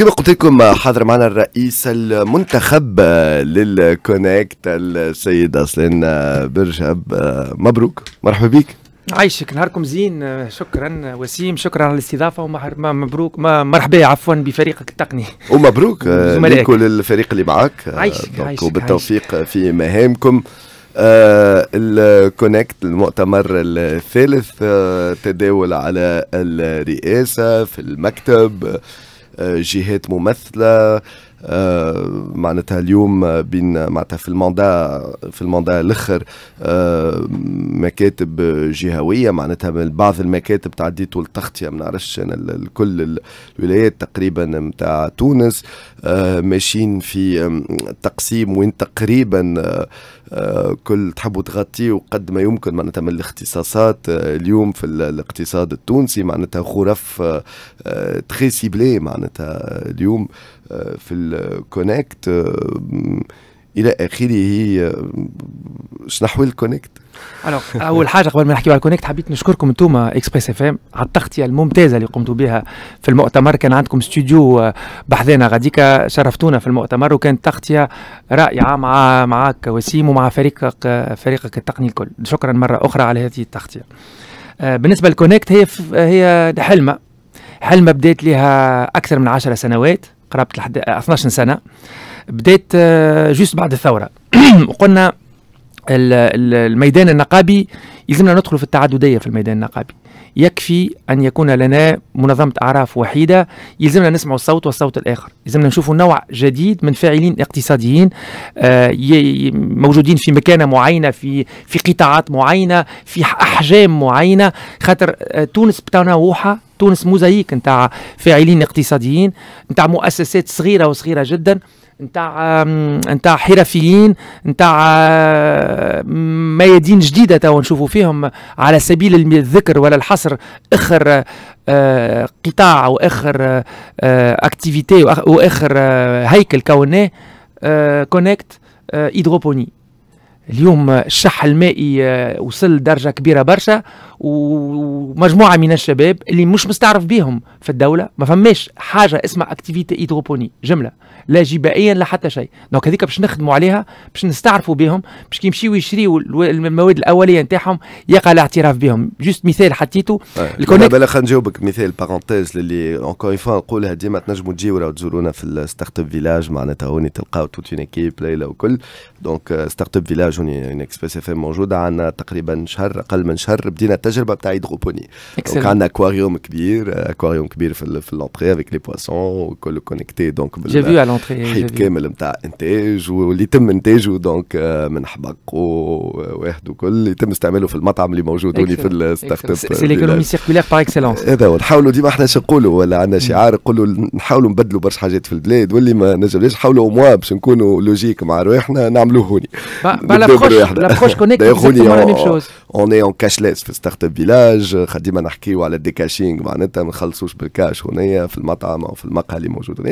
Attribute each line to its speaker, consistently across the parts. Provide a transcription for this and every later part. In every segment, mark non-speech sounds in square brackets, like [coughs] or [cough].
Speaker 1: كما قلت لكم حاضر معنا الرئيس المنتخب آه، للكونكت السيد اصلين آه، برجب آه، مبروك مرحبا بك
Speaker 2: عايشك نهاركم زين شكرا وسيم شكرا على الاستضافه ومبروك مرحبا عفوا بفريقك التقني
Speaker 1: ومبروك [laughs] لكل وللفريق اللي معك عايشك, عايشك وبالتوفيق في مهامكم آه الكونكت المؤتمر الثالث آه تداول على الرئاسه في المكتب جهات ممثله آه، معناتها اليوم بين معناتها في الماندا في الماندا الاخر آه، مكاتب جهويه معناتها من بعض المكاتب تعديت والتغطيه ما نعرفش انا كل الولايات تقريبا نتاع تونس آه، ماشيين في تقسيم وين تقريبا كل تحبوا تغطيوا قد ما يمكن معناتها من الاختصاصات اليوم في الاقتصاد التونسي معناتها غرف تخي سيبلي معناتها اليوم في الكونكت آه، الى اخره شنحو الكونكت
Speaker 2: الوغ اول حاجه قبل ما نحكيو على الكونكت حبيت نشكركم انتم اكسبريس اف ام على التغطيه الممتازه اللي قمتوا بها في المؤتمر كان عندكم استوديو آه، بحذانا غاديكا شرفتونا في المؤتمر وكانت تغطيه رائعه مع معك وسيم ومع فريقك آه، فريقك التقني الكل شكرا مره اخرى على هذه التغطيه بالنسبه للكونكت هي هي حلمه حلمه بدات لها اكثر من عشر سنوات قرابه 12 آه، سنه بدات آه، جوست بعد الثوره [clears throat] وقلنا الميدان النقابي يلزمنا ندخل في التعدديه في الميدان النقابي يكفي ان يكون لنا منظمه اعراف وحيده يلزمنا نسمع الصوت والصوت الاخر يلزمنا نشوف نوع جديد من فاعلين اقتصاديين آه، موجودين في مكانه معينه في في قطاعات معينه في احجام معينه خاطر تونس بتنوعها تونس موزايك نتاع فاعلين اقتصاديين نتاع مؤسسات صغيره وصغيره جدا نتاع نتاع حرفيين نتاع ميادين جديده توا نشوفوا فيهم على سبيل الذكر ولا الحصر اخر آه، قطاع واخر اكتيفيتي آه، واخر آه، هيكل كوناه كونكت هيدروبوني اليوم الشح المائي آه، وصل لدرجة كبيرة برشا ومجموعة من الشباب اللي مش مستعرف بيهم في الدولة ما فماش حاجة اسمها اكتيفيتي ايدروبوني جملة لا جبائيا لا حتى شيء دونك هذيك باش نخدموا عليها باش نستعرفوا بهم باش كيمشيو يشريوا المواد الاولية نتاعهم يقع الاعتراف بهم جوست مثال حطيته الكونيكت
Speaker 1: بلا خلينا نجاوبك مثال بارونتيز اللي اونكور فوا نقولها ديما تنجموا تجيو راه تزورونا في الستارت اب فيلاج معناتها هوني تلقاو توت اون ايكيب ليلى وكل دونك ستارت اب فيلاج جوني اكسبريس اف ام موجوده عندنا تقريبا شهر اقل من شهر بدينا التجربه بتاع هيدروبوني دونك عندنا اكواريوم كبير اكواريوم كبير في, في لونتري افيك لي بواسون وكل كونيكتي دونك حيط كامل نتاع انتاج واللي يتم انتاجه دونك آه، من حبق وواحد آه، وكل يتم استعماله في المطعم اللي موجود هوني في الستارت اب سي ليكونومي سيركولير باغ اكسلونس هذا هو نحاولوا ديما احنا شو نقولوا ولا عندنا شعار نقولوا نحاولوا نبدلوا برشا حاجات في البلاد واللي ما نجمناش نحاولوا موا باش نكونوا لوجيك مع روحنا نعملوه هوني l'approche connecte exactement la même chose. On est en cashless, le startup village. Khadim a narqué ou à la décaching. Bah, net, on ne chale sous le cash. On est dans le matam, dans le maqali,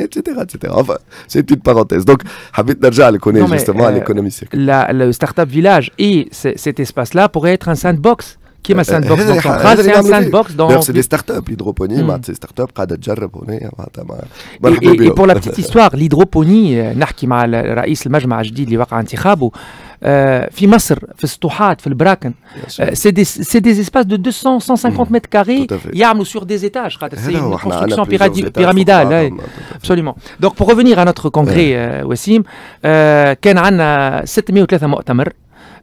Speaker 1: etc., etc. Enfin, c'est une petite parenthèse. Donc, habite Nadja, elle connaît justement euh, l'économie
Speaker 2: circulaire. Le startup village et cet espace-là pourrait être un sandbox. Euh, [laughs] c'est un sandbox dans... Hmm. C'est des start-up,
Speaker 1: l'hydroponie, c'est des start-up qui sont déjà réunis. Et pour la petite
Speaker 2: histoire, l'hydroponie, on euh, parle avec le président de la nouvelle assemblée qui est en élection, dans l'Egypte, les stades, dans le Brac, c'est des espaces de 200, 150 hmm. mètres carrés, ils sont sur des étages. Eh c'est une construction pyramidale. Absolument. Donc pour revenir à notre congrès, euh, Wassim, on a eu 703 مؤتمر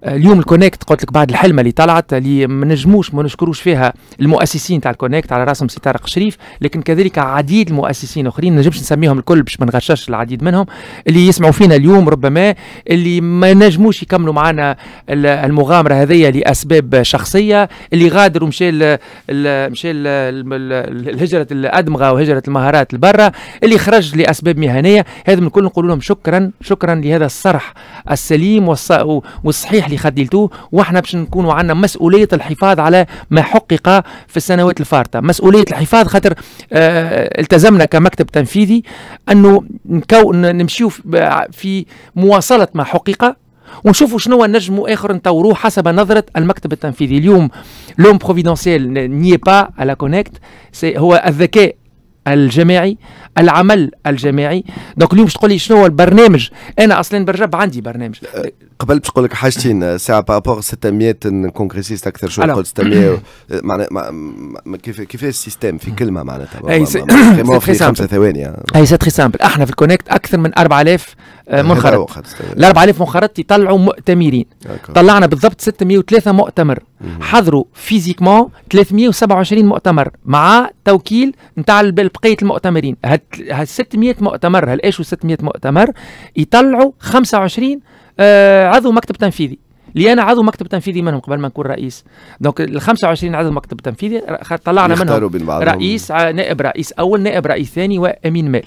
Speaker 2: اليوم الكونكت قلت لك بعد الحلمه اللي طلعت اللي ما نجموش ما نشكروش فيها المؤسسين تاع الكونكت على راسهم سي طارق شريف لكن كذلك عديد المؤسسين اخرين ما نجمش نسميهم الكل باش ما نغشش العديد منهم اللي يسمعوا فينا اليوم ربما اللي ما نجموش يكملوا معنا المغامره هذيا لاسباب شخصيه اللي غادر ومشى مشى هجره الادمغه وهجره المهارات لبرا اللي خرج لاسباب مهنيه هذا من الكل نقول لهم شكرا شكرا لهذا الصرح السليم والصحيح التصريح اللي خدلتوه واحنا باش نكونوا عندنا مسؤوليه الحفاظ على ما حقق في السنوات الفارطه مسؤوليه الحفاظ خاطر آه التزمنا كمكتب تنفيذي انه نمشيو في مواصله ما حقق ونشوفوا شنو نجموا اخر نطوروه حسب نظره المكتب التنفيذي اليوم لوم بروفيدونسيال ني با على كونيكت هو الذكاء الجماعي العمل الجماعي دونك اليوم باش تقول لي شنو هو البرنامج انا اصلا برجب عندي برنامج
Speaker 1: أه، قبل باش نقول لك حاجتين أه، ساعه بابور 600 كونغريسيست اكثر شو قلت 600 أه، معناها كيف كيف السيستم في كلمه معناتها اي سي... [coughs] في خمسه ثواني اي
Speaker 2: سي تري سامبل احنا في الكونكت اكثر من 4000 آه، منخرط الاربع 4000 منخرط يطلعوا مؤتمرين طلعنا بالضبط 603 مؤتمر حضروا فيزيكمون 327 مؤتمر مع توكيل نتاع بقيه المؤتمرين هال 600 مؤتمر ايش 600 مؤتمر يطلعوا 25 آه، عضو مكتب تنفيذي لي انا عضو مكتب تنفيذي منهم قبل ما نكون رئيس دونك ال 25 عضو مكتب تنفيذي طلعنا منهم بين رئيس نائب رئيس اول نائب رئيس ثاني وامين مال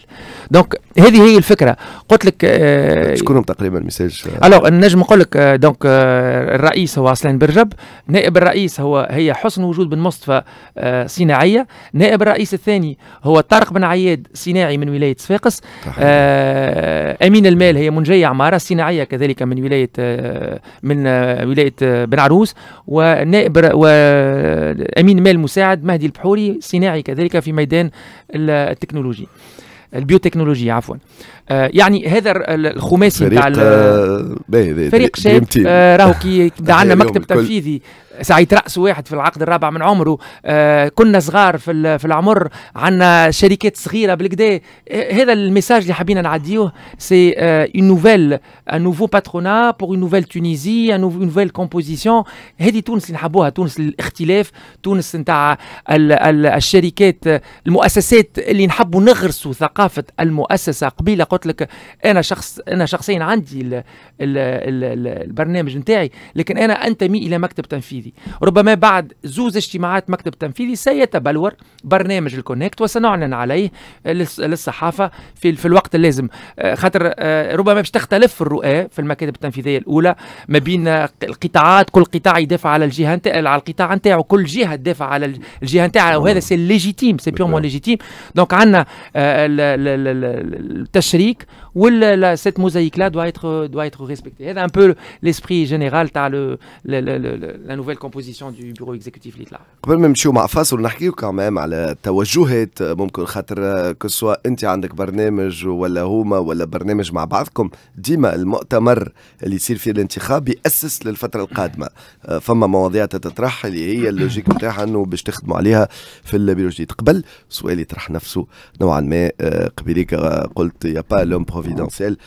Speaker 2: دونك هذه هي الفكره قلت لك آه شكونهم تقريبا مساج الو النجم نقول لك آه دونك آه الرئيس هو عسلان برجب نائب الرئيس هو هي حسن وجود بن مصطفى آه صناعيه نائب الرئيس الثاني هو طارق بن عياد صناعي من ولايه صفاقس آه امين المال هي منجيه عماره صناعيه كذلك من ولايه آه من آه، ولايه بن عروس ونائب وامين مال مساعد مهدي البحوري صناعي كذلك في ميدان التكنولوجي البيوتكنولوجيا عفوا آه يعني هذا الخماسي تاع فريق,
Speaker 1: آه، فريق شاب آه راهو كي [laughs] أيوه، عندنا مكتب تنفيذي
Speaker 2: سعيد راس واحد في العقد الرابع من عمره آه، كنا صغار في في العمر عندنا شركات صغيره بالكدا آه، هذا الميساج اللي حابين نعديوه سي اون نوفيل ان نوفو باترونا بور اون نوفيل تونيزي ان نوفيل كومبوزيسيون هذه تونس اللي نحبوها تونس الاختلاف تونس نتاع الشركات المؤسسات اللي نحبوا نغرسوا ثقافه المؤسسه قبيله قلت لك انا شخص انا شخصيا عندي ال ال ال البرنامج نتاعي لكن انا انتمي الى مكتب تنفيذي التنفيذي ربما بعد زوز اجتماعات مكتب التنفيذي سيتبلور برنامج الكونكت وسنعلن عليه للصحافة في, في الوقت اللازم آه، خاطر آه، ربما باش تختلف الرؤى في المكاتب التنفيذية الأولى ما بين القطاعات كل قطاع يدافع على الجهة على القطاع نتاعه كل جهة تدافع على الجهة نتاعها نعم. وهذا سي ليجيتيم سي بيومون ليجيتيم دونك عندنا آه، التشريك cette mosaïque-là doit être, doit être respectée. C'est un peu l'esprit général تاع la nouvelle composition du bureau exécutif اللي طلع.
Speaker 1: قبل ما نمشيو مع فاصل نحكيو كمان على توجهات ممكن خاطر كسوا انت عندك برنامج ولا هما ولا برنامج مع بعضكم ديما المؤتمر اللي يصير فيه الانتخاب يأسس للفترة القادمة فما مواضيع تتطرح اللي هي اللوجيك نتاعها انه باش تخدموا عليها في البيرو الجديد قبل سؤالي طرح نفسه نوعا ما قبيليك قلت يا با لوم بريزيدونسيال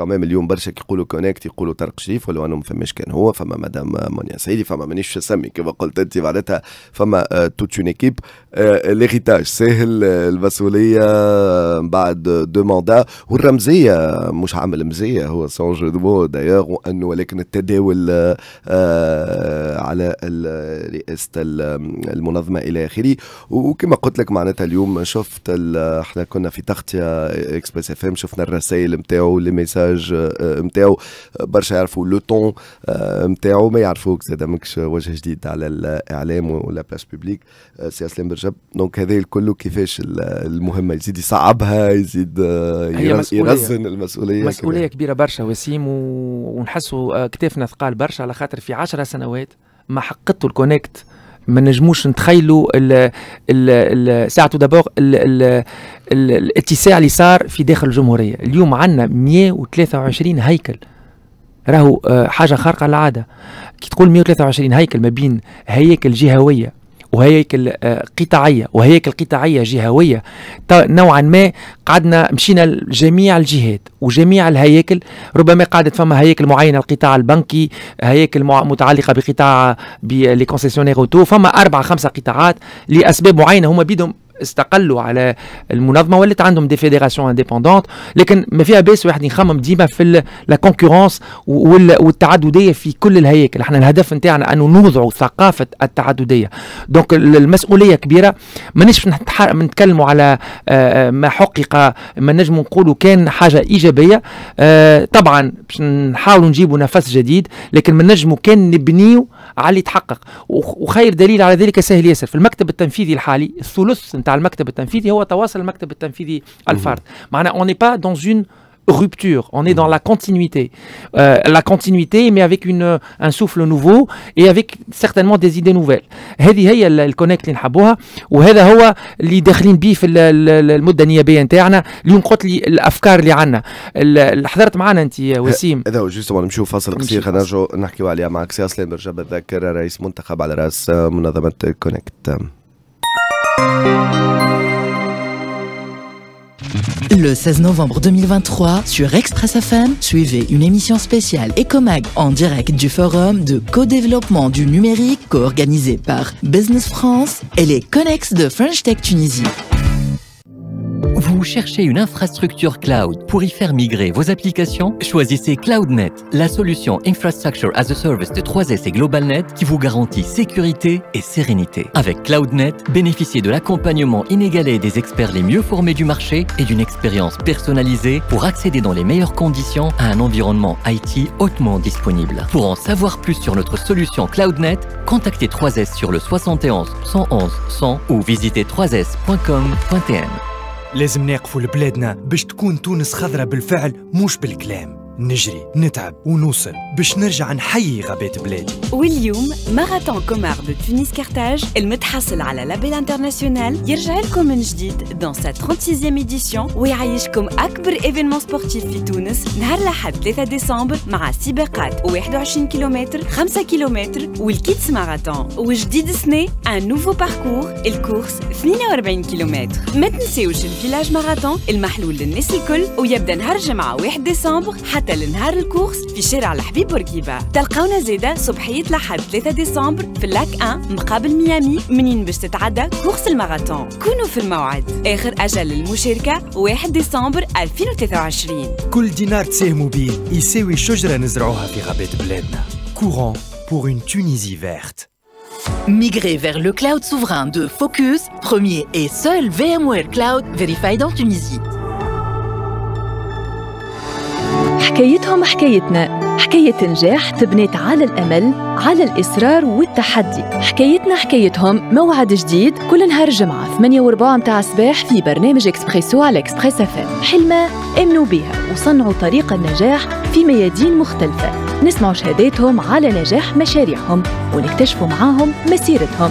Speaker 1: ميم اليوم برشا كيقولوا كونيكت يقولوا طارق شريف ولو انه ما فماش كان هو فما مدام مونيا سيدي فما مانيش نسمي كما قلت انت معناتها فما توت اون ايكيب ليغيتاج ساهل المسؤوليه من بعد دو ماندا والرمزيه مش عامل مزيه هو سون جو دو دايوغ وانه ولكن التداول على رئاسه المنظمه الى اخره وكما قلت لك معناتها اليوم شفت احنا كنا في تغطيه اكسبريس اف ام شفنا الرسائل نتاعو لي ميساج نتاعو آه، آه، آه، برشا يعرفوا لو طون نتاعو ما يعرفوك زاد ماكش وجه جديد على الاعلام ولا بلاش بيبليك سي اسلام برجب دونك هذا الكل كيفاش المهمه يزيد يصعبها يزيد يرزن المسؤوليه مسؤوليه
Speaker 2: كده. كبيره برشا وسيم ونحسوا كتافنا ثقال برشا على خاطر في 10 سنوات
Speaker 1: ما حققتوا الكونكت ما
Speaker 2: نجموش نتخيلوا ساعته دابور الاتساع اللي صار في داخل الجمهوريه اليوم عندنا 123 هيكل راهو آه، حاجه خارقه للعاده كي تقول 123 هيكل ما بين هياكل جهويه وهياكل قطاعيه وهياكل قطاعيه جهويه نوعا ما قعدنا مشينا لجميع الجهات وجميع الهياكل ربما قعدت فما هياكل معينه القطاع البنكي هياكل متعلقه بقطاع بلي كونسيسيونير اوتو فما اربع خمسه قطاعات لاسباب معينه هما بيدهم استقلوا على المنظمه ولات عندهم دي فيديراسيون انديبوندونت لكن ما فيها باس واحد يخمم ديما في لا كونكورونس والتعدديه في كل الهياكل احنا الهدف نتاعنا انه نوضعوا ثقافه التعدديه دونك المسؤوليه كبيره مانيش نتكلموا على آه، آه، ما حقق ما نجم نقولوا كان حاجه ايجابيه آه، طبعا باش نحاولوا نجيبوا نفس جديد لكن ما نجموا كان نبنيو على اللي تحقق وخير دليل على ذلك سهل ياسر في المكتب التنفيذي الحالي الثلث نتاع المكتب التنفيذي هو تواصل المكتب التنفيذي الفرد معنا اون با دون اون rupture, on est dans la continuité. Euh, la continuité, mais avec une, un souffle nouveau et avec certainement des idées nouvelles. هذه هي الكونكت اللي نحبوها وهذا هو اللي داخلين بيه في المده النيابيه نتاعنا اليوم قلت لي الافكار اللي عندنا اللي حضرت معنا انت وسيم
Speaker 1: هذا هو جوستومون نمشيو فاصل قصير خلينا نرجعوا نحكيو عليها معك سي اسلام برجع بتذكر رئيس منتخب على راس منظمه كونكت
Speaker 2: Le 16 novembre 2023, sur Express FM, suivez une émission spéciale Ecomag en direct du forum de co-développement du numérique co-organisé par Business France et les Connex de French Tech Tunisie. Vous cherchez une infrastructure cloud pour y faire migrer vos applications Choisissez CloudNet, la solution Infrastructure as a Service de 3S et GlobalNet qui vous garantit sécurité et sérénité. Avec CloudNet, bénéficiez de l'accompagnement inégalé des experts les mieux formés du marché et d'une expérience personnalisée pour accéder dans les meilleures conditions à un environnement IT hautement disponible. Pour en savoir plus sur notre solution CloudNet, contactez 3S sur le 71 111 100 ou visitez 3 scomtm لازم نقفوا لبلادنا باش تكون تونس خضرة بالفعل مش بالكلام نجري نتعب ونوصل باش نرجع نحيي غابات بلادي
Speaker 1: واليوم ماراثون كومار دو تونس كارتاج المتحصل على لابيل انترناسيونال يرجع لكم من جديد دون سا 36 ايديسيون ويعيشكم اكبر ايفينمون سبورتيف في تونس نهار الاحد 3 ديسمبر مع سباقات 21 كيلومتر 5 كيلومتر والكيتس ماراثون وجديد السنة ان نوفو باركور الكورس 42 كيلومتر ما تنساوش الفيلاج ماراثون المحلول للناس الكل ويبدا نهار جمعة 1 ديسمبر حتى لنهار الكورس في شارع الحبيب بورقيبة تلقاونا زيدا صبحية لحد 3 ديسمبر في لاك 1 مقابل ميامي منين باش تتعدى كورس الماراثون كونوا في الموعد آخر أجل للمشاركة 1 ديسمبر 2023
Speaker 2: كل دينار تساهموا بيه يساوي شجرة نزرعوها في غابات بلادنا كورون pour une Tunisie verte.
Speaker 1: Migrez vers
Speaker 2: le cloud souverain de Focus, premier et seul VMware Cloud Verified en Tunisie.
Speaker 1: حكايتهم حكايتنا حكاية نجاح تبنيت على الأمل على الإصرار والتحدي حكايتنا حكايتهم موعد جديد كل نهار جمعة 8 و 4 متاع الصباح في برنامج إكسبريسو على إكسبريس أفام حلمة امنوا بها وصنعوا طريق النجاح في ميادين مختلفة نسمع شهاداتهم على نجاح مشاريعهم ونكتشفوا معاهم مسيرتهم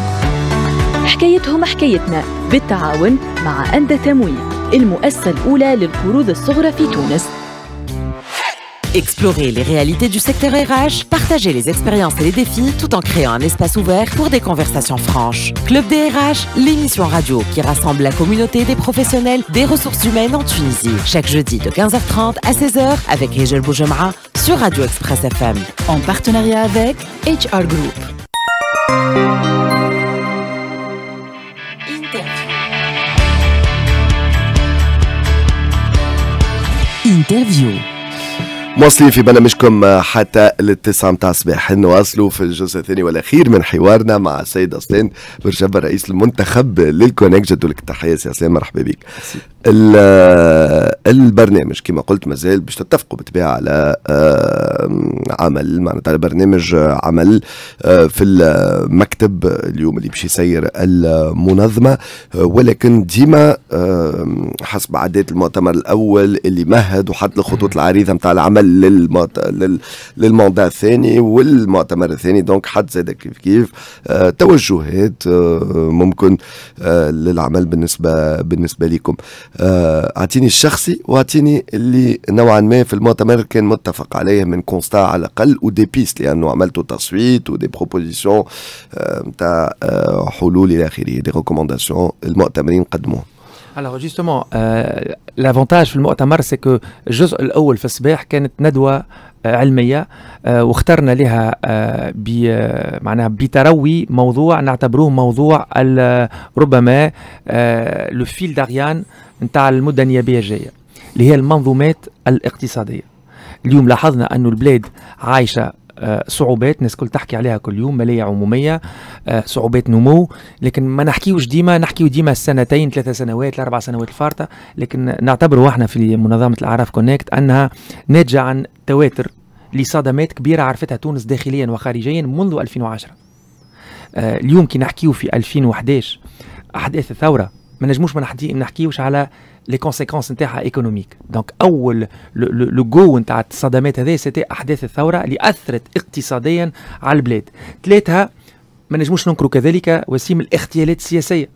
Speaker 1: حكايتهم حكايتنا بالتعاون مع أندى تمويل المؤسسة الأولى للقروض الصغرى في تونس
Speaker 2: Explorer les réalités du secteur RH, partager les expériences et les défis tout en créant un espace ouvert pour des conversations franches. Club des DRH, l'émission radio qui rassemble la communauté des professionnels des ressources humaines en Tunisie. Chaque jeudi de 15h30 à 16h avec Régel Boujemra sur Radio Express FM. En partenariat avec HR Group.
Speaker 1: Interview. مواصلين في برنامجكم حتى للتسعة متاع الصباح نواصلوا في الجزء الثاني والأخير من حوارنا مع السيد أسلان برجبر رئيس المنتخب جدوا لك التحية سي أسلان مرحبا بك البرنامج كما قلت مازال باش تتفقوا بالطبيعة على عمل معناتها برنامج عمل آه، في المكتب اليوم اللي باش يسير المنظمة ولكن ديما حسب عادات المؤتمر الأول اللي مهد وحط الخطوط العريضة متاع العمل للمط... لل... للمندا الثاني والمؤتمر الثاني دونك حد زاد كيف كيف آه توجهات آه ممكن آه للعمل بالنسبه بالنسبه لكم آه، اعطيني الشخصي واعطيني اللي نوعا ما في المؤتمر كان متفق عليه من كونستا على الاقل ودي بيست لانه عملت تصويت ودي بروبوزيسيون نتاع حلول الى اخره دي ريكومونداسيون المؤتمرين قدموهم
Speaker 2: Alors justement, euh, l'avantage في المؤتمر سي كو الجزء الأول في الصباح كانت ندوة آه، علميه آه، واخترنا لها آه، معناها بتروي موضوع نعتبروه موضوع ربما لو فيل داريان نتاع المده النيابيه الجايه اللي هي المنظومات الاقتصاديه اليوم لاحظنا أن البلاد عايشة آه، صعوبات ناس كل تحكي عليها كل يوم ماليه عموميه آه، صعوبات نمو لكن ما نحكيوش ديما نحكيو ديما السنتين ثلاثه سنوات الاربع سنوات الفارطه لكن نعتبروا احنا في منظمه الاعراف كونكت انها ناتجه عن تواتر لصدمات كبيره عرفتها تونس داخليا وخارجيا منذ 2010 آه، اليوم كي نحكيو في 2011 احداث الثوره ما نجموش ما نحكيوش على لي كونسيكونس نتاعها ايكونوميك دونك اول لو جو نتاع الصدمات هذه سيتي احداث الثوره اللي اثرت اقتصاديا على البلاد ثلاثه ما نجموش ننكروا كذلك وسيم الاغتيالات السياسيه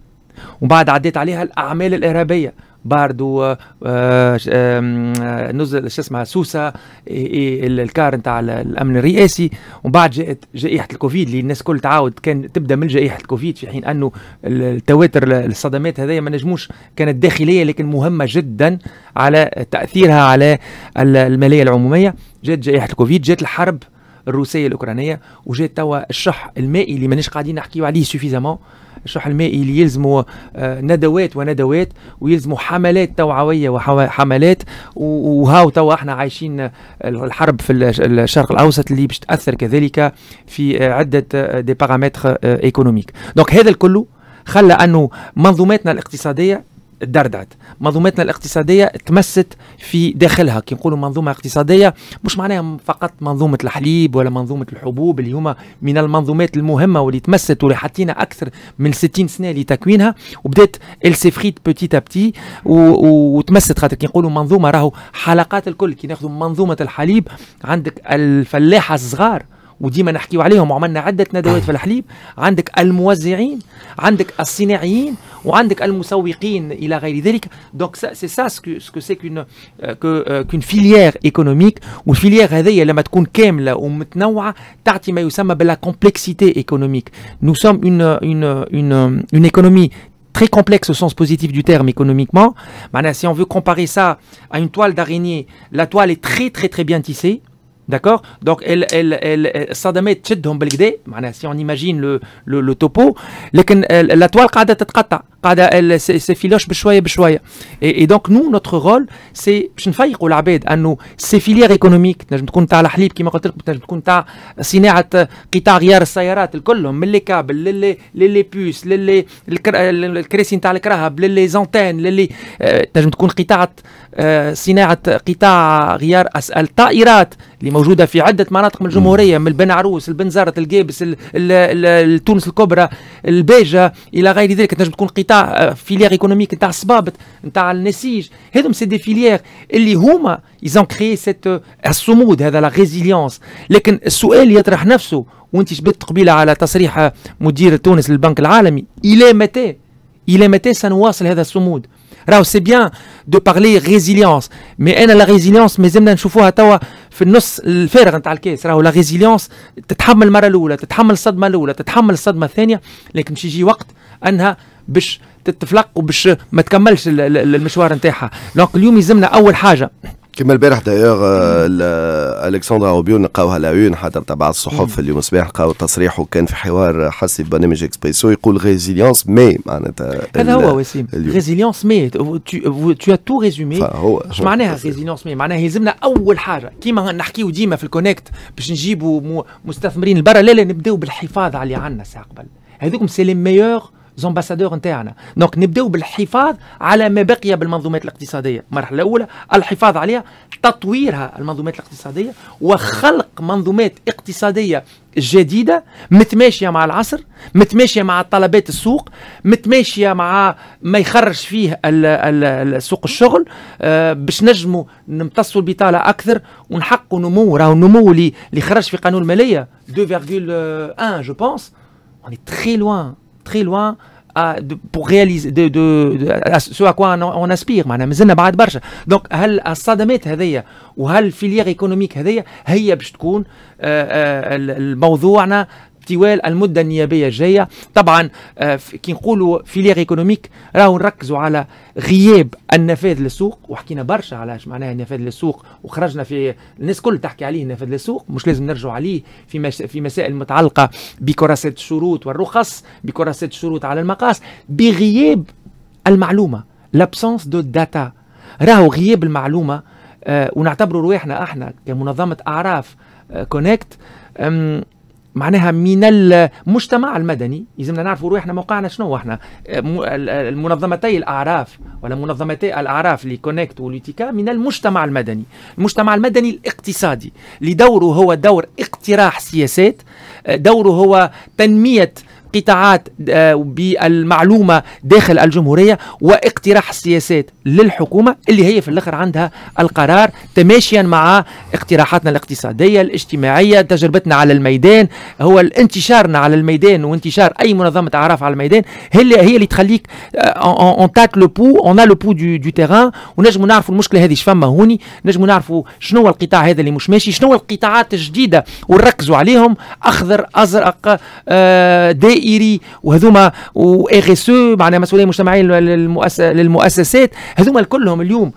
Speaker 2: وبعد بعد عديت عليها الاعمال الارهابيه باردو آه، آه، آه، نزل شو اسمها سوسه الكار نتاع الامن الرئاسي ومن بعد جاءت جائحه الكوفيد اللي الناس كل تعاود كان تبدا من جائحه الكوفيد في حين انه التواتر الصدمات هذايا ما نجموش كانت داخليه لكن مهمه جدا على تاثيرها على الماليه العموميه جات جائحه الكوفيد جات الحرب الروسيه الاوكرانيه وجات توا الشح المائي اللي مانيش قاعدين نحكيو عليه سوفيزامون الشح المائي اللي يلزموا آه، ندوات وندوات ويلزموا حملات توعويه وحملات وهاو توا احنا عايشين آه، الحرب في الشرق الاوسط اللي باش تاثر كذلك في آه، عده دي باغامتر ايكونوميك دونك هذا الكل خلى انه منظوماتنا الاقتصاديه تدردعت منظوماتنا الاقتصادية تمست في داخلها كي نقولوا منظومة اقتصادية مش معناها فقط منظومة الحليب ولا منظومة الحبوب اللي هما من المنظومات المهمة واللي تمست واللي حطينا أكثر من 60 سنة لتكوينها وبدات السفريت بوتي تابتي وتمست خاطر كي نقولوا منظومة راهو حلقات الكل كي ناخذوا منظومة الحليب عندك الفلاحة الصغار ودي ما نحكيو عليهم وعملنا عده ندوات في الحليب عندك الموزعين عندك الصناعيين وعندك المسوقين الى غير ذلك دونك سي سا سكو سي كون كون فيليير ايكونوميك والفيليير هذه لما تكون كامله ومتنوعه تعطي ما يسمى بلا كومبلكسيتي ايكونوميك نو سوم اون اون اون اون ايكونومي très complexe au sens positif du terme économiquement. Maintenant, si on veut comparer ça à une toile d'araignée, la toile est très très très bien tissée. D'accord Donc, elle, elle, elle, elle, si on imagine le, le, le topo, la toile, elle قاعده سيفيلوش بشويه بشويه اي دونك نو نوتر رول سي باش نفيقوا العباد انه سي فيليير ايكونوميك تنجم تكون تاع الحليب كما قلت لك تنجم تكون تاع صناعه قطاع غيار السيارات الكلهم من لي كابل للي للي بوس للي الكريسي نتاع الكراهب للي زونتين للي آه، تنجم تكون قطاع آه، صناعه قطاع غيار الطائرات اللي موجوده في عده مناطق من الجمهوريه من البن عروس البن زارة القابس تونس الكبرى البيجة الى غير ذلك تنجم تكون قطاع نتاع فيليير ايكونوميك نتاع الصبابط نتاع النسيج هذوم سي دي فيليير اللي هما ايزون كري سيت الصمود هذا لا ريزيليونس لكن السؤال يطرح نفسه وانت شبت قبيله على تصريح مدير تونس للبنك العالمي الى متى الى متى سنواصل هذا الصمود راهو سي بيان دو بارلي ريزيليونس مي انا لا ريزيليونس مازلنا نشوفوها توا في النص الفارغ نتاع الكاس راهو لا ريزيليونس تتحمل المره الاولى تتحمل الصدمه الاولى تتحمل الصدمه الثانيه لكن باش يجي وقت انها باش تتفلق وباش ما تكملش المشوار نتاعها دونك اليوم يلزمنا اول حاجه
Speaker 1: كما البارح دايوغ الكسندرا اوبيون لقاوها لاون حتى تبع الصحف اليوم الصباح لقاو تصريح وكان في حوار حسي في برنامج اكسبريسو يقول ريزيليونس مي معناتها هذا هو وسيم
Speaker 2: ريزيليونس مي تو تو ريزومي
Speaker 1: اش معناها
Speaker 2: ريزيليونس مي معناها يلزمنا اول حاجه كيما نحكيو ديما في الكونكت باش نجيبوا مستثمرين لبرا لا لا نبداو بالحفاظ على اللي عندنا ساقبل قبل سي لي ميور زومباسادور نتاعنا دونك نبداو بالحفاظ على ما بقي بالمنظومات الاقتصاديه المرحله الاولى الحفاظ عليها تطويرها المنظومات الاقتصاديه وخلق منظومات اقتصاديه جديده متماشيه مع العصر متماشيه مع طلبات السوق متماشيه مع ما يخرج فيه سوق الشغل أه باش نجموا نمتصوا البطاله اكثر ونحققوا نمو راهو النمو اللي خرج في قانون الماليه 2,1 جو بونس اوني تخي لوان très loin à, de, pour réaliser de, de, à ce à quoi on, on aspire معناها مازلنا بعاد برشا دونك هل الصدمات هذيا وهل الفيليير ايكونوميك هذيا هي باش تكون آه، آه، موضوعنا طوال المده النيابيه الجايه طبعا آه، كي نقولوا في ليغ ايكونوميك راهو نركزوا على غياب النفاذ للسوق وحكينا برشا على اش معناها النفاذ للسوق وخرجنا في الناس كل تحكي عليه النفاذ للسوق مش لازم نرجعوا عليه في مش في مسائل متعلقه بكراسات الشروط والرخص بكراسات الشروط على المقاس بغياب المعلومه لابسونس دو داتا راهو غياب المعلومه آه ونعتبروا رواحنا احنا كمنظمه اعراف آه كونكت معناها من المجتمع المدني يلزمنا نعرفوا روحنا موقعنا شنو احنا المنظمتي الاعراف ولا منظمتي الاعراف اللي كونكت وليتيكا من المجتمع المدني المجتمع المدني الاقتصادي لدوره دوره هو دور اقتراح سياسات آه، دوره هو تنميه قطاعات آه، بالمعلومة داخل الجمهورية واقتراح السياسات للحكومة اللي هي في الآخر عندها القرار تماشيا مع اقتراحاتنا الاقتصادية الاجتماعية تجربتنا على الميدان هو انتشارنا على الميدان وانتشار أي منظمة أعراف على الميدان هي اللي, هي اللي تخليك اون تات لو بو اون لو بو دو, دو تيران ونجم نعرفوا المشكلة هذه شفما هوني نجم نعرفوا شنو القطاع هذا اللي مش ماشي شنو القطاعات الجديدة ونركزوا عليهم أخضر أزرق آه، دائم الجزائري وهذوما واغ اس معناها مسؤوليه مجتمعيه للمؤسسات هذوما كلهم اليوم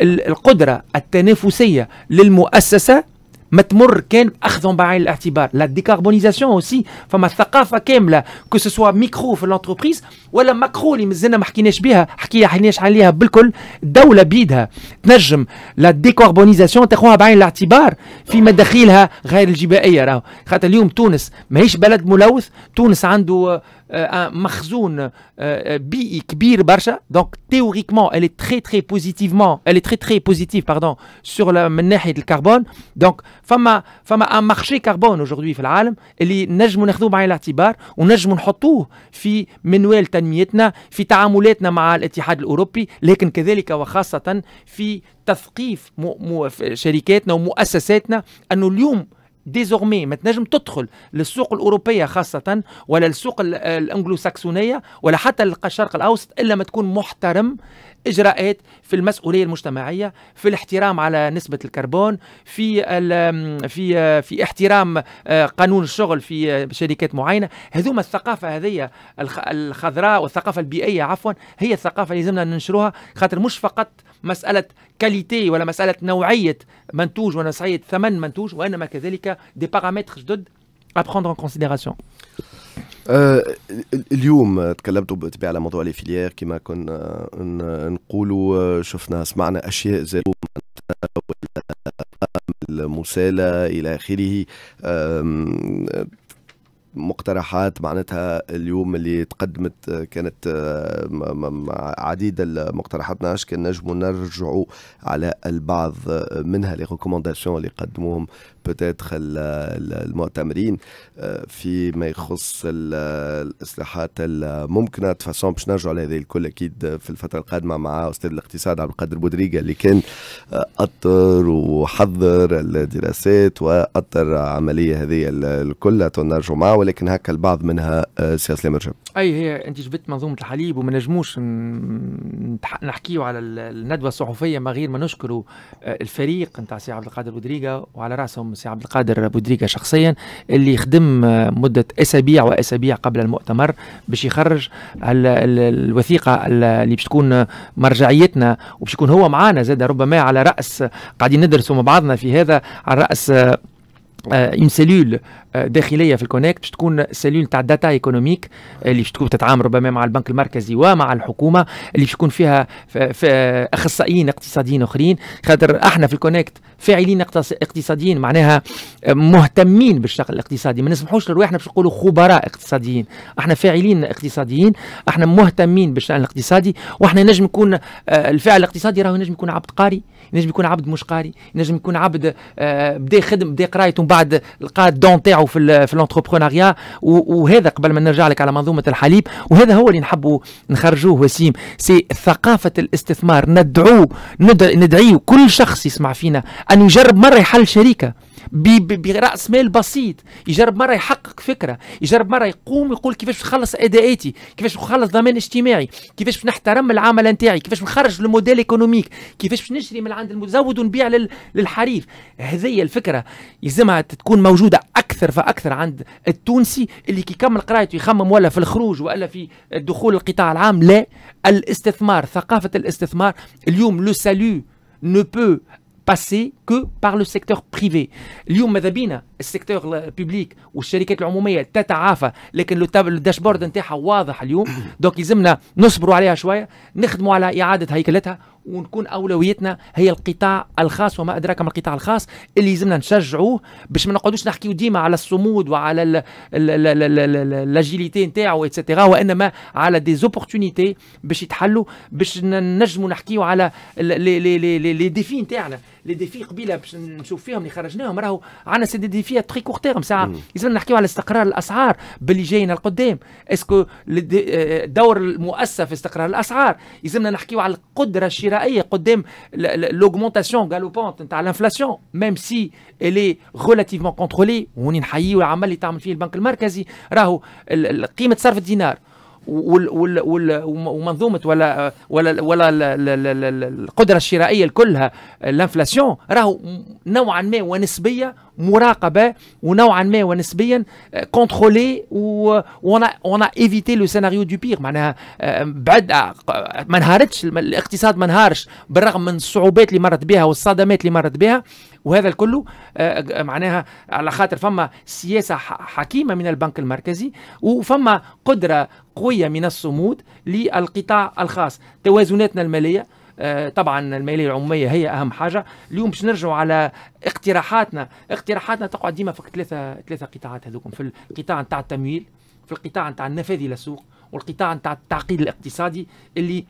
Speaker 2: القدره التنافسيه للمؤسسه ما تمر كان باخذهم بعين الاعتبار لا ديكاربونيزاسيون اوسي فما ثقافه كامله كو سوا ميكرو في الانتربريز ولا ماكرو اللي مازلنا ما حكيناش بها حكيناش عليها بالكل الدوله بيدها تنجم لا ديكاربونيزاسيون تاخذها بعين الاعتبار في مداخيلها غير الجبائيه راهو خاطر اليوم تونس ماهيش بلد ملوث تونس عنده آه، آه، مخزون آه، بيئي كبير برشا دونك تيوريكمون elle est très très positivement elle est très très positive pardon sur la من ناحيه الكربون دونك فما فما ان مارشي كربون اجوردي في العالم اللي نجموا ناخذوه بعين الاعتبار ونجموا نحطوه في منوال تنميتنا في تعاملاتنا مع الاتحاد الاوروبي لكن كذلك وخاصه في تثقيف شركاتنا ومؤسساتنا انه اليوم ديزورمي ما تنجم تدخل للسوق الاوروبيه خاصه ولا السوق الانجلوساكسونيه ولا حتى الشرق الاوسط الا ما تكون محترم اجراءات في المسؤوليه المجتمعيه في الاحترام على نسبه الكربون في في في احترام آه، قانون الشغل في شركات معينه هذوما الثقافه هذه الخضراء والثقافه البيئيه عفوا هي الثقافه اللي لازمنا ننشروها خاطر مش فقط مساله كاليتي ولا مساله نوعيه منتوج ولا نوعيه ثمن منتوج وانما كذلك دي بارامتر جدد à ان كونسيدراسيون
Speaker 1: euh, اليوم تكلمتوا بالطبيعه على موضوع لي فيليير كما كنا نقولوا آه، شفنا سمعنا اشياء زي المسالة إلى آخره مقترحات معناتها اليوم اللي تقدمت كانت آه، عديد المقترحات ناش كان نجموا نرجعوا على البعض آه، منها لي ريكومونداسيون اللي قدموهم بتاتخ المؤتمرين آه، فيما يخص الاصلاحات الممكنه تفاصون باش نرجعوا لهذا الكل اكيد في الفتره القادمه مع استاذ الاقتصاد عبد القادر بودريقه اللي كان آه، اطر وحضر الدراسات واطر عمليه هذه الكل نرجعوا معه ولكن هكا البعض منها آه، سي اسلام رجب
Speaker 2: اي هي انت جبت منظومه الحليب وما نجموش نحكيو على الندوه الصحفيه ما غير ما نشكروا الفريق نتاع سي عبد القادر بودريقه وعلى راسهم سي عبد القادر بودريكا شخصيا اللي خدم مده اسابيع واسابيع قبل المؤتمر باش يخرج الوثيقه اللي باش تكون مرجعيتنا وباش يكون هو معانا زاد ربما على راس قاعدين ندرسوا مع بعضنا في هذا على راس اون آه، سيلول آه، داخليه في الكونكت باش تكون سيلول تاع داتا ايكونوميك آه، اللي باش تكون تتعامل ربما مع البنك المركزي ومع الحكومه اللي باش تكون فيها اخصائيين اقتصاديين اخرين خاطر احنا في الكونكت فاعلين اقتصاديين معناها مهتمين بالشق الاقتصادي ما نسمحوش لرواحنا باش نقولوا خبراء اقتصاديين احنا فاعلين اقتصاديين احنا مهتمين بالشان الاقتصادي واحنا نجم يكون الفعل الاقتصادي راهو نجم يكون عبد قاري ينجم يكون عبد مش قاري ينجم يكون عبد آه، بدا خدم بدا قرايته ومن بعد لقى الدون تاعو في في لونتربرونيا وهذا قبل ما نرجع لك على منظومه الحليب وهذا هو اللي نحبوا نخرجوه وسيم سي ثقافه الاستثمار ندعو ندعي كل شخص يسمع فينا ان يجرب مره يحل شريكه براس مال بسيط يجرب مره يحقق فكره يجرب مره يقوم يقول كيفاش نخلص اداءاتي كيفاش نخلص ضمان اجتماعي كيفاش نحترم العمل نتاعي كيفاش نخرج الموديل ايكونوميك كيفاش نشري من عند المزود ونبيع للحريف هذه الفكره يلزمها تكون موجوده اكثر فاكثر عند التونسي اللي كيكمل قرايته يخمم ولا في الخروج ولا في دخول القطاع العام لا الاستثمار ثقافه الاستثمار اليوم لو سالو ne peut passer que par le secteur privé اليوم ماذا بينا السيكتور بيبليك والشركات العموميه تتعافى لكن لو الداشبورد نتاعها واضح اليوم [clears throat] دونك يلزمنا نصبروا عليها شويه نخدموا على اعاده هيكلتها ونكون اولويتنا هي القطاع الخاص وما ادراك ما القطاع الخاص اللي لازمنا نشجعوه باش ما نقعدوش نحكيو ديما على الصمود وعلى لاجيليتي نتاعو اتسيتيرا وانما على دي زوبورتونيتي باش يتحلوا باش نجموا نحكيو على لي لي لي ديفي نتاعنا لي ديفي قبيله باش نشوف فيهم اللي خرجناهم راهو عندنا سي دي ديفي تري كور تيرم ساعه لازم نحكيو على استقرار الاسعار باللي جاينا لقدام اسكو آه، دور المؤسسه في استقرار الاسعار لازمنا نحكيو على القدره الشرائيه قدام لوغمونتاسيون غالوبونت نتاع الانفلاسيون ميم سي الي ريلاتيفمون كونترولي ونحييو العمل اللي تعمل فيه البنك المركزي راهو قيمه صرف الدينار ومنظومه ولا ولا ولا القدره الشرائيه كلها الانفلاسيون راهو نوعا ما ونسبيه مراقبه ونوعا ما ونسبيا كونترولي ونا ايفيتي لو سيناريو دو بير معناها آه، بعد آه، ما انهارتش الاقتصاد ما انهارش بالرغم من الصعوبات اللي مرت بها والصدمات اللي مرت بها وهذا الكل آه، معناها على خاطر فما سياسه حكيمه من البنك المركزي وفما قدره قويه من الصمود للقطاع الخاص توازناتنا الماليه آه، طبعا الماليه العموميه هي اهم حاجه اليوم باش نرجعوا على اقتراحاتنا اقتراحاتنا تقعد ديما في ثلاثه ثلاثه قطاعات هذوكم في القطاع نتاع التمويل في القطاع نتاع النفاذي للسوق والقطاع نتاع التعقيد الاقتصادي اللي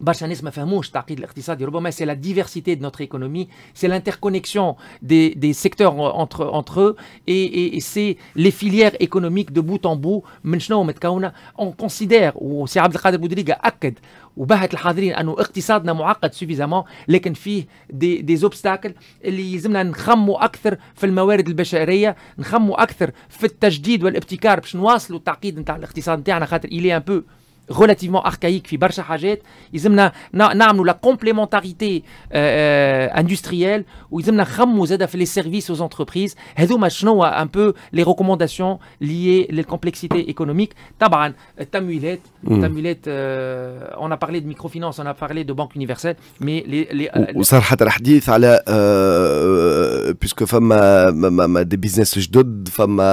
Speaker 2: برشا ناس ما فهموش التعقيد الاقتصادي ربما سي لا ديفيرسيتي دو نوتر ايكونومي سي لانتركونيكسيون دي دي سيكتور انتر انتر اي اي سي لي فيليير ايكونوميك دو بوت ان بو من شنو متكونه اون كونسيدير وسي عبد القادر بودريغا اكد وبهت الحاضرين انه اقتصادنا معقد سوفيزامون لكن فيه دي دي زوبستاكل اللي يلزمنا نخموا اكثر في الموارد البشريه نخموا اكثر في التجديد والابتكار باش نواصلوا التعقيد نتاع الاقتصاد نتاعنا خاطر الي ان بو relativement archaïque في برشا حاجات يلزمنا نعملوا لا كومبليمونتاريتي اندستريال ويلزمنا نخموا زاد في لي سيرفيس اوز انتربريز هذوما شنو هو ان بو لي ريكومونداسيون ليي للكومبلكسيتي ايكونوميك طبعا التمويلات التمويلات اون بارلي دو ميكرو فينانس اون بارلي دو بانك يونيفرسال مي لي
Speaker 1: وصار حتى الحديث على بيسكو فما دي بيزنس جدد فما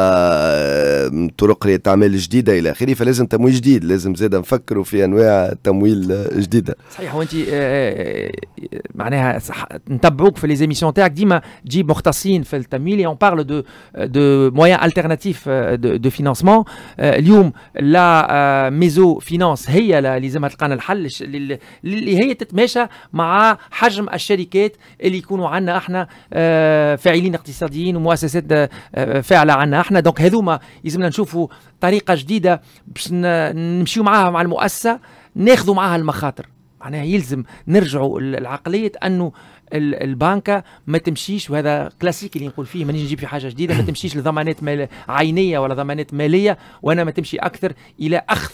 Speaker 1: طرق للتعامل الجديده الى اخره فلازم تمويل جديد لازم زاد نفكروا في انواع تمويل جديده
Speaker 2: صحيح وانت آه، آه، آه، معناها نتبعوك في لي زيميسيون تاعك ديما تجيب مختصين في التمويل اون بارل دو دو مويان التيرناتيف دو فينانسمون اليوم لا ميزو فينانس هي اللي لازمها تلقانا الحل اللي هي تتماشى مع حجم الشركات اللي يكونوا عندنا احنا فاعلين اقتصاديين ومؤسسات فاعله عندنا احنا دونك هذوما لازمنا نشوفوا طريقه جديده باش نمشيو معاها مع المؤسسه ناخذوا معاها المخاطر معناها يلزم نرجعوا العقليه انه البنكة ما تمشيش وهذا كلاسيكي اللي نقول فيه مانيش نجيب في حاجه جديده ما تمشيش لضمانات عينيه ولا ضمانات ماليه وانا ما تمشي اكثر الى اخذ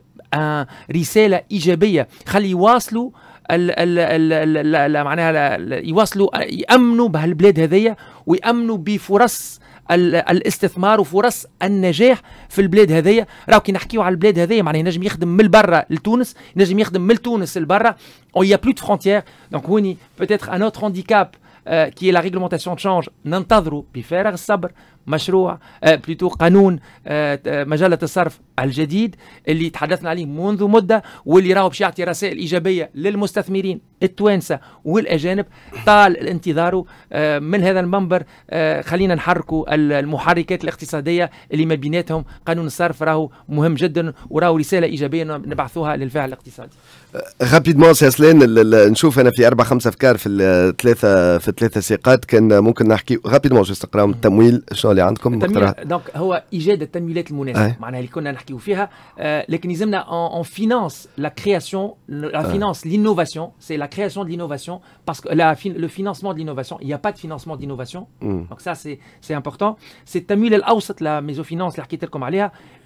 Speaker 2: آه، رساله ايجابيه خلي يواصلوا ال ال ال ال معناها يواصلوا آه، يامنوا بهالبلاد هذيا ويامنوا بفرص الاستثمار وفرص النجاح في البلاد هذيا راو كي نحكيو على البلاد هذيا معناها نجم يخدم من برا لتونس نجم يخدم من تونس لبرا اون يا بلو دو فرونتيير دونك هوني بوتيتر ان اوتر هانديكاب آه، كي لا ريغلومونتاسيون réglementation ننتظروا بفارغ الصبر مشروع بلوتو آه، قانون آه، مجلة الصرف الجديد اللي تحدثنا عليه منذ مدة واللي راهو باش يعطي رسائل إيجابية للمستثمرين التوانسة والأجانب طال الانتظار من هذا المنبر خلينا نحركوا المحركات الاقتصادية اللي ما بيناتهم قانون الصرف راهو مهم جدا وراهو رسالة إيجابية نبعثوها للفعل الاقتصادي
Speaker 1: رابيدمون ساسلين نشوف انا في اربع خمسة افكار في الثلاثه في الثلاثه سيقات كان ممكن نحكي رابيدمون جوست نقراو التمويل شنو اللي عندكم دونك
Speaker 2: هو ايجاد التمويلات المناسبه آه. معناها اللي كنا نحكيو فيها آه، لكن يلزمنا اون فينانس لا كرياسيون لا فينانس لينوفاسيون سي لا كرياسيون دو لينوفاسيون باسكو لا لو فينانسمون دو لينوفاسيون يا با دو فينانسمون دو لينوفاسيون دونك سا سي سي امبورتون سي التمويل الاوسط لا ميزو ميزوفينانس اللي حكيت لكم عليها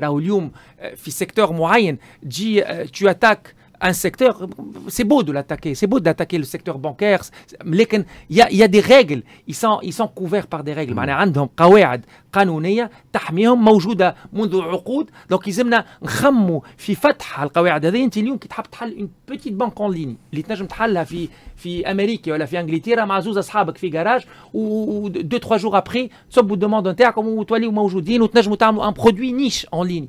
Speaker 2: راهو اليوم في سيكتور معين تجي تو اتاك un secteur, c'est beau de l'attaquer, c'est beau d'attaquer le secteur bancaire, mais il y a, y a des règles, ils sont, ils sont couverts par des règles. معناها عندهم قواعد قانونية تحميهم موجودة منذ عقود، دونك يلزمنا نخموا في فتح القواعد هذه، أنت اليوم كي تحب تحل اون بوتيت بانك اون ليني اللي تنجم تحلها في في أمريكا ولا في انجلترا مع زوز أصحابك في جراج و دو تخوا جور أبخي تصبوا الدوموند نتاعكم وتوليوا موجودين وتنجموا تعملوا ان برودوي نيش اون ليني.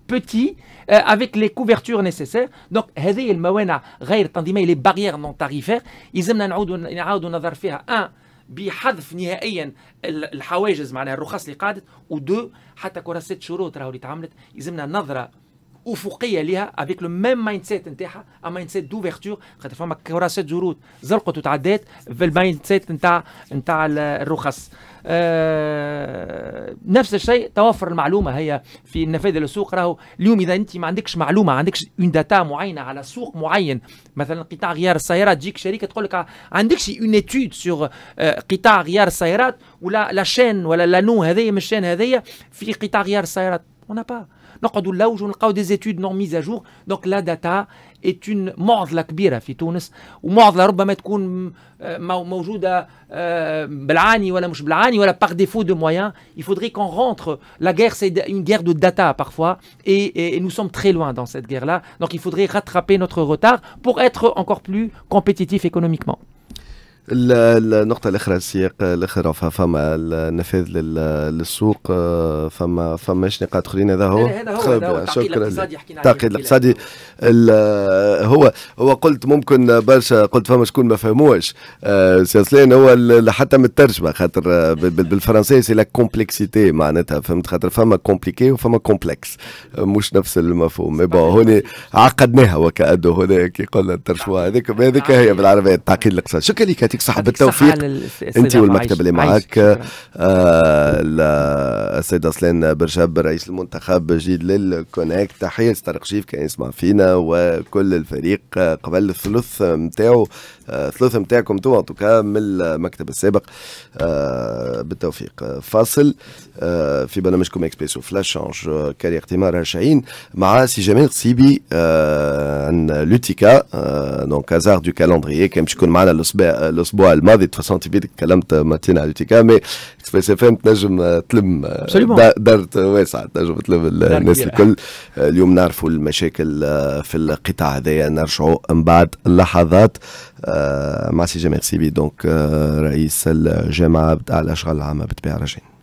Speaker 2: petit euh, avec les couvertures nécessaires دونك هذه الموانع غير التنظيميه لي بارير نون تاريفير يلزمنا نعاودوا نعاودوا نظر فيها ان بحذف نهائيا الحواجز معناها الرخص اللي قعدت ودو حتى كرة ست شروط راهو اللي تعملت يلزمنا نظره افقيه لها افيك لو ميم مايند سيت نتاعها مايند سيت دوفيرتور خاطر فما كراسات جرود زرقت وتعدات في المايند سيت نتاع نتاع الرخص آه نفس الشيء توفر المعلومه هي في نفاذ السوق راهو اليوم اذا انت ما عندكش معلومه ما عندكش اون داتا معينه على سوق معين مثلا قطاع غيار السيارات تجيك شركه تقول لك عندكش اون اتيود سور قطاع غيار السيارات ولا لا شين ولا لانو هذه مش شين هذه في قطاع غيار السيارات ونا با des études non mises à jour donc la data est une معضلة كبيرة في تونس ومعضلة ربما par défaut de moyens il faudrait qu'on rentre la guerre c'est une guerre de data parfois et, nous sommes très loin dans cette guerre là donc il faudrait rattraper notre retard pour être encore plus compétitif économiquement
Speaker 1: النقطة الأخرى السياق الأخرى فما النفاذ للسوق آه، فما فماش نقاط أخرين هذا هو هذا هو التعقيد الاقتصادي حكينا التعقيد الاقتصادي هو هو قلت ممكن برشا قلت فما شكون ما فهموش آه، سياسيا هو حتى من الترجمة خاطر آه، بالفرنسية سي لا كومبلكسيتي معناتها فهمت خاطر فما كومبليكي وفما كومبلكس مش نفس المفهوم مي بون هوني عقدناها وكأنه هنا كي قلنا الترجمة هذيك هذيك هي بالعربية التعقيد الاقتصادي شكرا لك يعطيك صحة بالتوفيق انت والمكتب اللي معاك السيد آه اصلان برشاب رئيس المنتخب جيد للكوناكت تحيه لطارق شيف كان يسمع فينا وكل الفريق قبل الثلث نتاعو الثلاثه نتاعكم توكا من المكتب السابق آه، بالتوفيق آه، فاصل آه، في برنامجكم اكسبريسو فلاش شانج كاري اختمار شاهين مع سي جميل قصيبي عن لوتيكا دونك ازار دو كالندريي كان باش يكون معنا الاسبوع الماضي تفاصيل بيدك كلمت ماتين على لوتيكا مي اكسبريس اف ام تنجم تلم دار واسعه تنجم تلم الناس الكل اليوم نعرفوا المشاكل في القطاع هذايا نرجعوا من بعد لحظات آه، مع سي جي ميرسيبي دونك آه، رئيس الجامعه بتاع الاشغال العامه بتبيع رجين